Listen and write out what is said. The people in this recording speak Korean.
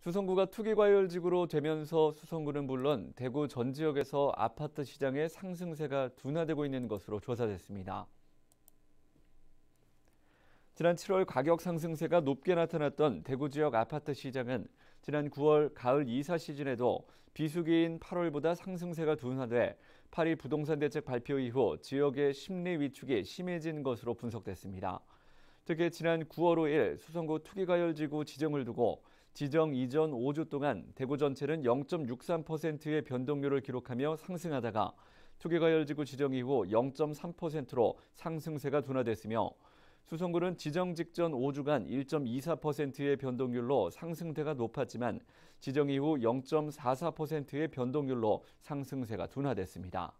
수성구가 투기과열지구로 되면서 수성구는 물론 대구 전 지역에서 아파트 시장의 상승세가 둔화되고 있는 것으로 조사됐습니다. 지난 7월 가격 상승세가 높게 나타났던 대구 지역 아파트 시장은 지난 9월 가을 이사 시즌에도 비수기인 8월보다 상승세가 둔화돼 파리 부동산 대책 발표 이후 지역의 심리 위축이 심해진 것으로 분석됐습니다. 특히 지난 9월 5일 수성구 투기가열지구 지정을 두고 지정 이전 5주 동안 대구 전체는 0.63%의 변동률을 기록하며 상승하다가 투기가열지구 지정 이후 0.3%로 상승세가 둔화됐으며 수성구는 지정 직전 5주간 1.24%의 변동률로 상승세가 높았지만 지정 이후 0.44%의 변동률로 상승세가 둔화됐습니다.